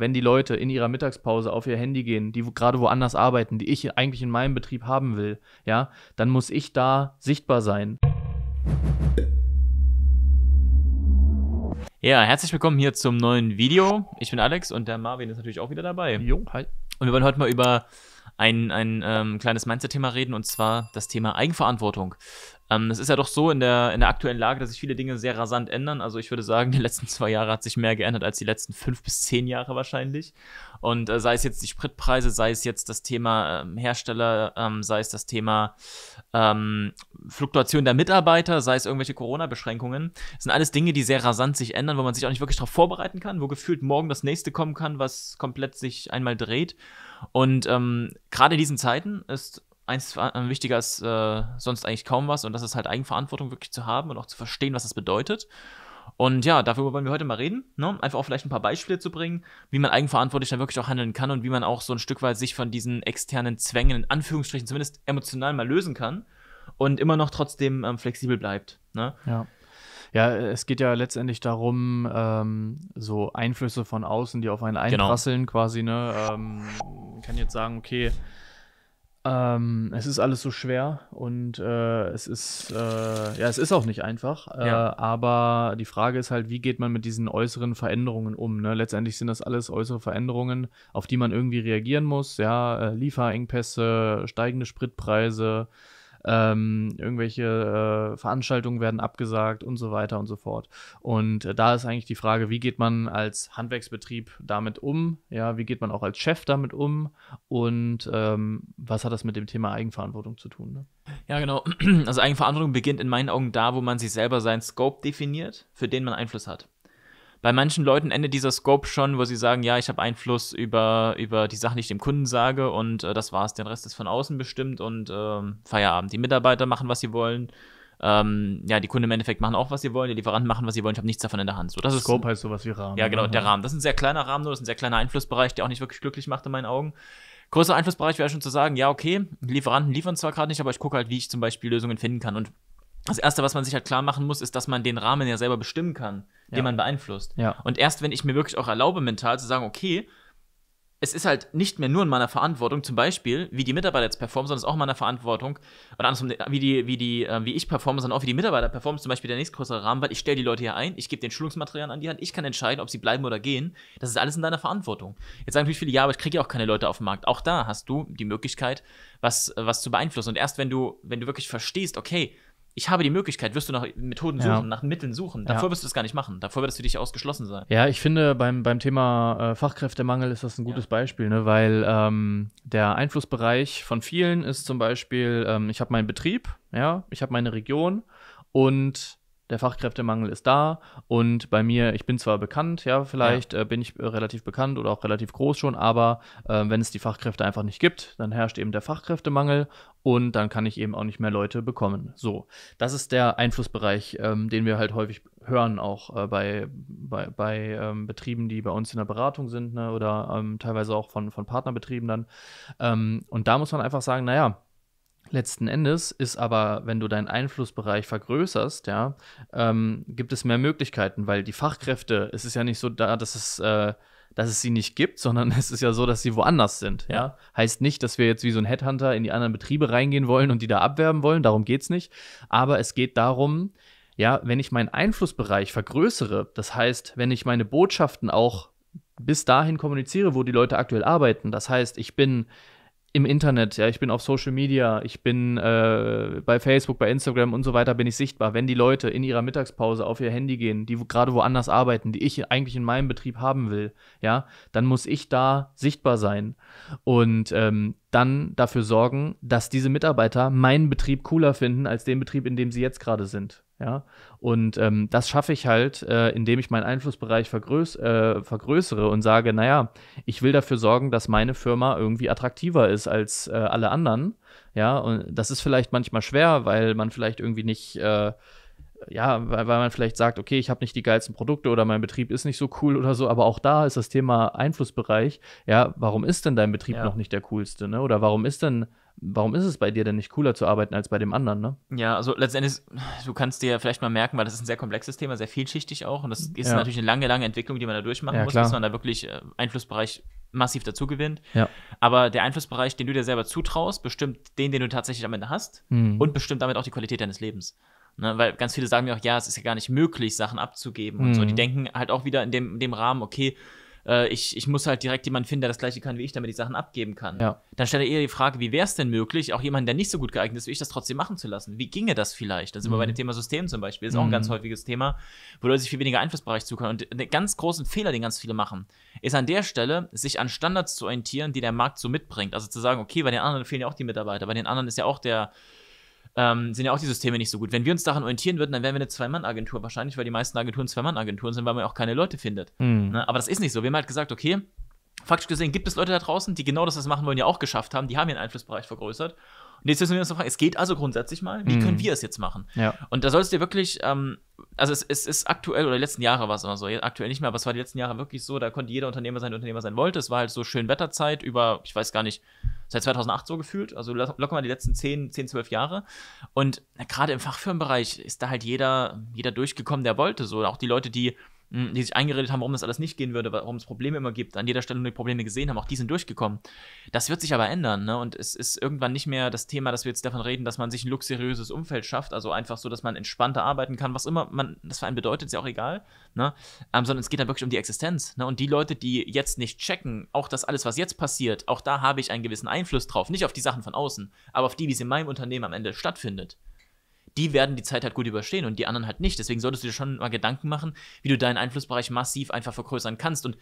wenn die Leute in ihrer Mittagspause auf ihr Handy gehen, die gerade woanders arbeiten, die ich eigentlich in meinem Betrieb haben will, ja, dann muss ich da sichtbar sein. Ja, herzlich willkommen hier zum neuen Video. Ich bin Alex und der Marvin ist natürlich auch wieder dabei. Jo, hi. Und wir wollen heute mal über ein, ein ähm, kleines Mindset-Thema reden und zwar das Thema Eigenverantwortung. Ähm, es ist ja doch so in der, in der aktuellen Lage, dass sich viele Dinge sehr rasant ändern. Also ich würde sagen, die letzten zwei Jahre hat sich mehr geändert als die letzten fünf bis zehn Jahre wahrscheinlich. Und äh, sei es jetzt die Spritpreise, sei es jetzt das Thema ähm, Hersteller, ähm, sei es das Thema ähm, Fluktuation der Mitarbeiter, sei es irgendwelche Corona-Beschränkungen, sind alles Dinge, die sehr rasant sich ändern, wo man sich auch nicht wirklich darauf vorbereiten kann, wo gefühlt morgen das nächste kommen kann, was komplett sich einmal dreht. Und ähm, gerade in diesen Zeiten ist eins äh, wichtiger als äh, sonst eigentlich kaum was und das ist halt Eigenverantwortung wirklich zu haben und auch zu verstehen, was das bedeutet. Und ja, darüber wollen wir heute mal reden, ne? einfach auch vielleicht ein paar Beispiele zu bringen, wie man eigenverantwortlich dann wirklich auch handeln kann und wie man auch so ein Stück weit sich von diesen externen Zwängen, in Anführungsstrichen zumindest emotional mal lösen kann und immer noch trotzdem ähm, flexibel bleibt. Ne? Ja. Ja, es geht ja letztendlich darum, ähm, so Einflüsse von außen, die auf einen genau. einprasseln genau. quasi, ne? Ähm, kann jetzt sagen, okay, ähm, es ist alles so schwer und äh, es ist, äh, ja, es ist auch nicht einfach. Äh, ja. Aber die Frage ist halt, wie geht man mit diesen äußeren Veränderungen um? Ne? Letztendlich sind das alles äußere Veränderungen, auf die man irgendwie reagieren muss. Ja, äh, Lieferengpässe, steigende Spritpreise, ähm, irgendwelche äh, Veranstaltungen werden abgesagt und so weiter und so fort. Und äh, da ist eigentlich die Frage, wie geht man als Handwerksbetrieb damit um? Ja, wie geht man auch als Chef damit um? Und ähm, was hat das mit dem Thema Eigenverantwortung zu tun? Ne? Ja, genau. Also Eigenverantwortung beginnt in meinen Augen da, wo man sich selber seinen Scope definiert, für den man Einfluss hat bei manchen Leuten endet dieser Scope schon, wo sie sagen, ja, ich habe Einfluss über, über die Sachen, die ich dem Kunden sage und äh, das war's. der Rest ist von außen bestimmt und ähm, Feierabend. Die Mitarbeiter machen, was sie wollen. Ähm, ja, die Kunden im Endeffekt machen auch, was sie wollen, die Lieferanten machen, was sie wollen, ich habe nichts davon in der Hand. So, das Scope ist, heißt sowas wie Rahmen. Ja, genau, ne? der Rahmen. Das ist ein sehr kleiner Rahmen, nur das ist ein sehr kleiner Einflussbereich, der auch nicht wirklich glücklich macht in meinen Augen. Größer Einflussbereich wäre schon zu sagen, ja, okay, Lieferanten liefern zwar gerade nicht, aber ich gucke halt, wie ich zum Beispiel Lösungen finden kann. Und das Erste, was man sich halt klar machen muss, ist, dass man den Rahmen ja selber bestimmen kann, den man beeinflusst. Ja. Und erst wenn ich mir wirklich auch erlaube, mental zu sagen, okay, es ist halt nicht mehr nur in meiner Verantwortung, zum Beispiel, wie die Mitarbeiter jetzt performen, sondern es ist auch in meiner Verantwortung, oder andersrum, wie, die, wie, die, äh, wie ich performe, sondern auch wie die Mitarbeiter performen, zum Beispiel der nächstgrößere Rahmen, weil ich stelle die Leute hier ein, ich gebe den Schulungsmaterial an die Hand, ich kann entscheiden, ob sie bleiben oder gehen. Das ist alles in deiner Verantwortung. Jetzt sagen natürlich viele, ja, aber ich kriege ja auch keine Leute auf dem Markt. Auch da hast du die Möglichkeit, was, was zu beeinflussen. Und erst wenn du, wenn du wirklich verstehst, okay, ich habe die Möglichkeit, wirst du nach Methoden suchen, ja. nach Mitteln suchen. Davor ja. wirst du es gar nicht machen. Davor würdest du dich ausgeschlossen sein. Ja, ich finde, beim, beim Thema äh, Fachkräftemangel ist das ein gutes ja. Beispiel, ne? weil ähm, der Einflussbereich von vielen ist zum Beispiel, ähm, ich habe meinen Betrieb, ja, ich habe meine Region und der Fachkräftemangel ist da und bei mir, ich bin zwar bekannt, ja, vielleicht ja. Äh, bin ich äh, relativ bekannt oder auch relativ groß schon, aber äh, wenn es die Fachkräfte einfach nicht gibt, dann herrscht eben der Fachkräftemangel und dann kann ich eben auch nicht mehr Leute bekommen. So, das ist der Einflussbereich, ähm, den wir halt häufig hören, auch äh, bei, bei, bei ähm, Betrieben, die bei uns in der Beratung sind ne, oder ähm, teilweise auch von, von Partnerbetrieben dann. Ähm, und da muss man einfach sagen, naja, Letzten Endes ist aber, wenn du deinen Einflussbereich vergrößerst, ja, ähm, gibt es mehr Möglichkeiten, weil die Fachkräfte, es ist ja nicht so da, dass es, äh, dass es sie nicht gibt, sondern es ist ja so, dass sie woanders sind, ja. Heißt nicht, dass wir jetzt wie so ein Headhunter in die anderen Betriebe reingehen wollen und die da abwerben wollen, darum geht es nicht. Aber es geht darum, ja, wenn ich meinen Einflussbereich vergrößere, das heißt, wenn ich meine Botschaften auch bis dahin kommuniziere, wo die Leute aktuell arbeiten, das heißt, ich bin im Internet, ja, ich bin auf Social Media, ich bin äh, bei Facebook, bei Instagram und so weiter bin ich sichtbar. Wenn die Leute in ihrer Mittagspause auf ihr Handy gehen, die gerade woanders arbeiten, die ich eigentlich in meinem Betrieb haben will, ja, dann muss ich da sichtbar sein und ähm, dann dafür sorgen, dass diese Mitarbeiter meinen Betrieb cooler finden als den Betrieb, in dem sie jetzt gerade sind. Ja, und ähm, das schaffe ich halt, äh, indem ich meinen Einflussbereich vergröß äh, vergrößere und sage, naja, ich will dafür sorgen, dass meine Firma irgendwie attraktiver ist als äh, alle anderen. Ja, und das ist vielleicht manchmal schwer, weil man vielleicht irgendwie nicht, äh, ja, weil, weil man vielleicht sagt, okay, ich habe nicht die geilsten Produkte oder mein Betrieb ist nicht so cool oder so, aber auch da ist das Thema Einflussbereich, ja, warum ist denn dein Betrieb ja. noch nicht der coolste, ne? Oder warum ist denn warum ist es bei dir denn nicht cooler zu arbeiten als bei dem anderen, ne? Ja, also letztendlich, du kannst dir vielleicht mal merken, weil das ist ein sehr komplexes Thema, sehr vielschichtig auch. Und das ist ja. natürlich eine lange, lange Entwicklung, die man da durchmachen ja, muss, klar. dass man da wirklich äh, Einflussbereich massiv dazu gewinnt. Ja. Aber der Einflussbereich, den du dir selber zutraust, bestimmt den, den du tatsächlich am Ende hast mhm. und bestimmt damit auch die Qualität deines Lebens. Ne, weil ganz viele sagen mir auch, ja, es ist ja gar nicht möglich, Sachen abzugeben mhm. und so. Die mhm. denken halt auch wieder in dem, in dem Rahmen, okay, äh, ich, ich muss halt direkt jemanden finden, der das gleiche kann wie ich, damit ich Sachen abgeben kann. Ja. Dann stelle ich eher die Frage, wie wäre es denn möglich, auch jemanden, der nicht so gut geeignet ist wie ich, das trotzdem machen zu lassen? Wie ginge das vielleicht? Da sind mhm. wir bei mhm. dem Thema System zum Beispiel, ist auch ein mhm. ganz häufiges Thema, wo Leute sich viel weniger Einflussbereich zukommen. Und einen ganz großen Fehler, den ganz viele machen, ist an der Stelle, sich an Standards zu orientieren, die der Markt so mitbringt. Also zu sagen, okay, bei den anderen fehlen ja auch die Mitarbeiter, bei den anderen ist ja auch der ähm, sind ja auch die Systeme nicht so gut. Wenn wir uns daran orientieren würden, dann wären wir eine Zwei-Mann-Agentur wahrscheinlich, weil die meisten Agenturen Zwei-Mann-Agenturen sind, weil man auch keine Leute findet. Mhm. Ne? Aber das ist nicht so. Wir haben halt gesagt, okay, faktisch gesehen gibt es Leute da draußen, die genau das, was machen wollen, ja auch geschafft haben. Die haben ihren Einflussbereich vergrößert. Und jetzt müssen wir uns noch fragen, es geht also grundsätzlich mal, wie mhm. können wir es jetzt machen? Ja. Und da sollst du dir wirklich, ähm, also es, es, ist aktuell, oder die letzten Jahre war es immer so, aktuell nicht mehr, aber es war die letzten Jahre wirklich so, da konnte jeder Unternehmer sein, der Unternehmer sein wollte. Es war halt so schön Wetterzeit über, ich weiß gar nicht, seit 2008 so gefühlt, also locker mal die letzten 10, 10 12 Jahre. Und gerade im Fachfirmenbereich ist da halt jeder, jeder durchgekommen, der wollte. So auch die Leute, die hm, die sich eingeredet haben, warum das alles nicht gehen würde, warum es Probleme immer gibt, an jeder Stelle nur die Probleme gesehen haben, auch die sind durchgekommen. Das wird sich aber ändern, ne? Und es ist irgendwann nicht mehr das Thema, dass wir jetzt davon reden, dass man sich ein luxuriöses Umfeld schafft, also einfach so, dass man entspannter arbeiten kann, was immer man das für einen bedeutet, ist ja auch egal, ne? Ähm, sondern es geht dann wirklich um die Existenz, ne? Und die Leute, die jetzt nicht checken, auch das alles, was jetzt passiert, auch da habe ich einen gewissen Einfluss drauf, nicht auf die Sachen von außen, aber auf die, wie es in meinem Unternehmen am Ende stattfindet die werden die Zeit halt gut überstehen und die anderen halt nicht. Deswegen solltest du dir schon mal Gedanken machen, wie du deinen Einflussbereich massiv einfach vergrößern kannst und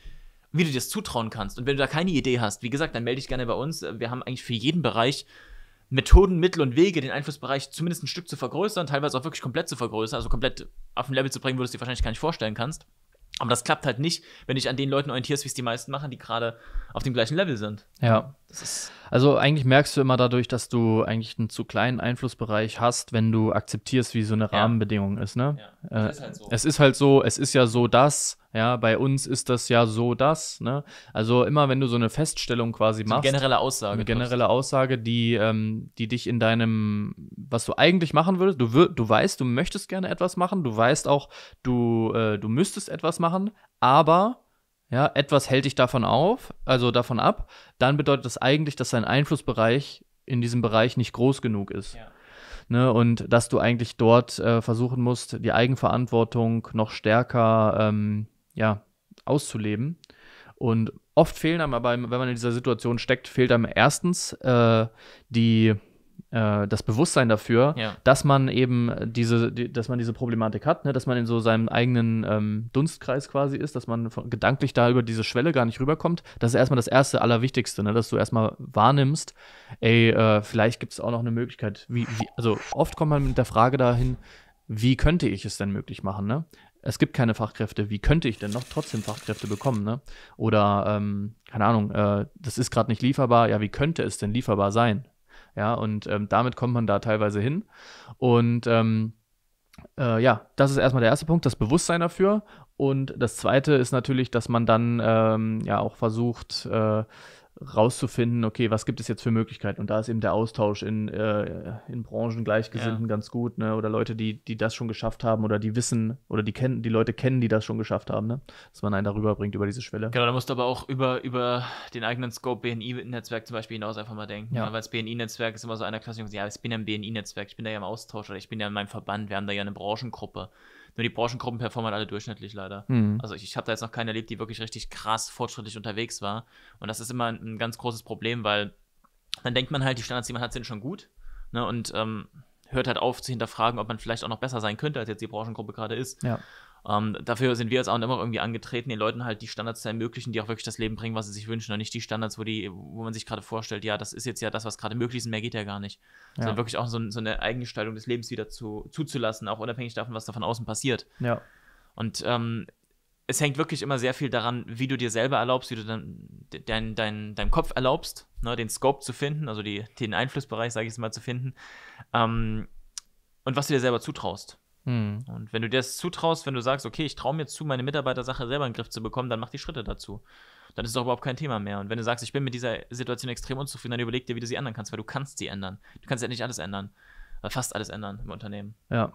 wie du dir das zutrauen kannst. Und wenn du da keine Idee hast, wie gesagt, dann melde dich gerne bei uns. Wir haben eigentlich für jeden Bereich Methoden, Mittel und Wege, den Einflussbereich zumindest ein Stück zu vergrößern, teilweise auch wirklich komplett zu vergrößern, also komplett auf ein Level zu bringen, wo du es dir wahrscheinlich gar nicht vorstellen kannst. Aber das klappt halt nicht, wenn du dich an den Leuten orientierst, wie es die meisten machen, die gerade auf dem gleichen Level sind. Ja, also eigentlich merkst du immer dadurch, dass du eigentlich einen zu kleinen Einflussbereich hast, wenn du akzeptierst, wie so eine Rahmenbedingung ist. Ne? Ja. Äh, ist halt so. Es ist halt so, es ist ja so das, ja, bei uns ist das ja so das. Ne? Also immer, wenn du so eine Feststellung quasi so machst. Eine generelle Aussage. Eine generelle triffst. Aussage, die, ähm, die dich in deinem, was du eigentlich machen würdest, du, du weißt, du möchtest gerne etwas machen, du weißt auch, du, äh, du müsstest etwas machen, aber ja, etwas hält dich davon auf, also davon ab, dann bedeutet das eigentlich, dass dein Einflussbereich in diesem Bereich nicht groß genug ist. Ja. Ne, und dass du eigentlich dort äh, versuchen musst, die Eigenverantwortung noch stärker ähm, ja, auszuleben. Und oft fehlen einem aber, wenn man in dieser Situation steckt, fehlt einem erstens äh, die äh, das Bewusstsein dafür, ja. dass man eben diese, die, dass man diese Problematik hat, ne? dass man in so seinem eigenen ähm, Dunstkreis quasi ist, dass man gedanklich da über diese Schwelle gar nicht rüberkommt. Das ist erstmal das erste, allerwichtigste, ne? dass du erstmal wahrnimmst, ey, äh, vielleicht gibt es auch noch eine Möglichkeit. Wie, wie, also oft kommt man mit der Frage dahin, wie könnte ich es denn möglich machen? Ne? Es gibt keine Fachkräfte. Wie könnte ich denn noch trotzdem Fachkräfte bekommen? Ne? Oder ähm, keine Ahnung, äh, das ist gerade nicht lieferbar. Ja, wie könnte es denn lieferbar sein? Ja, und ähm, damit kommt man da teilweise hin. Und ähm, äh, ja, das ist erstmal der erste Punkt, das Bewusstsein dafür. Und das zweite ist natürlich, dass man dann ähm, ja auch versucht, äh, rauszufinden, okay, was gibt es jetzt für Möglichkeiten? Und da ist eben der Austausch in, äh, in Branchen Gleichgesinnten ja. ganz gut, ne? Oder Leute, die, die das schon geschafft haben oder die wissen oder die kennen, die Leute kennen, die das schon geschafft haben, ne? Dass man einen darüber bringt, über diese Schwelle. Genau, da musst du aber auch über, über den eigenen Scope BNI-Netzwerk zum Beispiel hinaus einfach mal denken. Ja. Ne? Weil das BNI-Netzwerk ist immer so einer Klasse, ja, ich bin ja im BNI-Netzwerk, ich bin da ja im Austausch oder ich bin ja in meinem Verband, wir haben da ja eine Branchengruppe. Nur die Branchengruppen performen alle durchschnittlich leider. Mhm. Also ich, ich habe da jetzt noch keine erlebt, die wirklich richtig krass fortschrittlich unterwegs war. Und das ist immer ein, ein ganz großes Problem, weil dann denkt man halt, die Standards, die man hat, sind schon gut. Ne? Und ähm, hört halt auf zu hinterfragen, ob man vielleicht auch noch besser sein könnte, als jetzt die Branchengruppe gerade ist. Ja. Ähm, dafür sind wir jetzt auch immer irgendwie angetreten, den Leuten halt die Standards zu ermöglichen, die auch wirklich das Leben bringen, was sie sich wünschen und nicht die Standards, wo, die, wo man sich gerade vorstellt, ja, das ist jetzt ja das, was gerade möglich ist, mehr geht ja gar nicht. Ja. Sondern wirklich auch so, so, eine Eigengestaltung des Lebens wieder zu, zuzulassen, auch unabhängig davon, was da von außen passiert. Ja. Und ähm, es hängt wirklich immer sehr viel daran, wie du dir selber erlaubst, wie du dein, dein, dein, deinem Kopf erlaubst, ne, den Scope zu finden, also die, den Einflussbereich, sage ich es mal, zu finden. Ähm, und was du dir selber zutraust. Hm. Und wenn du dir das zutraust, wenn du sagst, okay, ich traue mir zu, meine Mitarbeitersache selber in den Griff zu bekommen, dann mach die Schritte dazu. Dann ist es auch überhaupt kein Thema mehr. Und wenn du sagst, ich bin mit dieser Situation extrem unzufrieden, dann überleg dir, wie du sie ändern kannst, weil du kannst sie ändern. Du kannst ja nicht alles ändern. Äh, fast alles ändern im Unternehmen. Ja.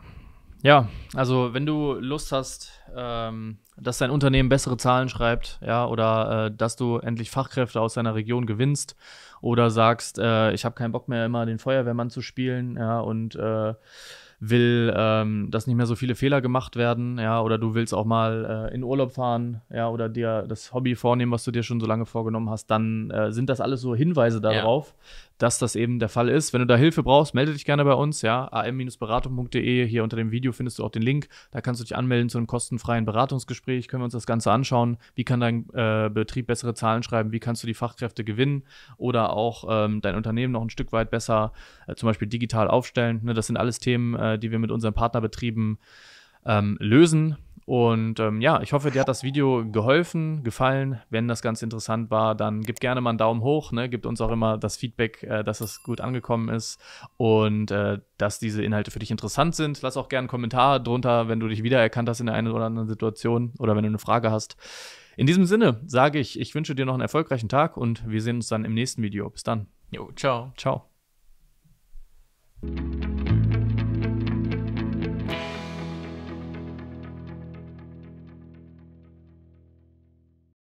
Ja, also wenn du Lust hast, ähm, dass dein Unternehmen bessere Zahlen schreibt, ja, oder äh, dass du endlich Fachkräfte aus deiner Region gewinnst, oder sagst, äh, ich habe keinen Bock mehr immer den Feuerwehrmann zu spielen, ja, und äh, will, ähm, dass nicht mehr so viele Fehler gemacht werden, ja, oder du willst auch mal äh, in Urlaub fahren, ja, oder dir das Hobby vornehmen, was du dir schon so lange vorgenommen hast, dann äh, sind das alles so Hinweise darauf, dass das eben der Fall ist. Wenn du da Hilfe brauchst, melde dich gerne bei uns, ja, am-beratung.de. Hier unter dem Video findest du auch den Link. Da kannst du dich anmelden zu einem kostenfreien Beratungsgespräch. Können wir uns das Ganze anschauen? Wie kann dein äh, Betrieb bessere Zahlen schreiben? Wie kannst du die Fachkräfte gewinnen oder auch ähm, dein Unternehmen noch ein Stück weit besser, äh, zum Beispiel digital aufstellen? Ne, das sind alles Themen, äh, die wir mit unseren Partnerbetrieben ähm, lösen. Und ähm, ja, ich hoffe, dir hat das Video geholfen, gefallen. Wenn das ganz interessant war, dann gib gerne mal einen Daumen hoch, ne? gibt uns auch immer das Feedback, äh, dass es gut angekommen ist und äh, dass diese Inhalte für dich interessant sind. Lass auch gerne einen Kommentar drunter, wenn du dich wiedererkannt hast in der einen oder anderen Situation oder wenn du eine Frage hast. In diesem Sinne sage ich, ich wünsche dir noch einen erfolgreichen Tag und wir sehen uns dann im nächsten Video. Bis dann. Jo, ciao. Ciao.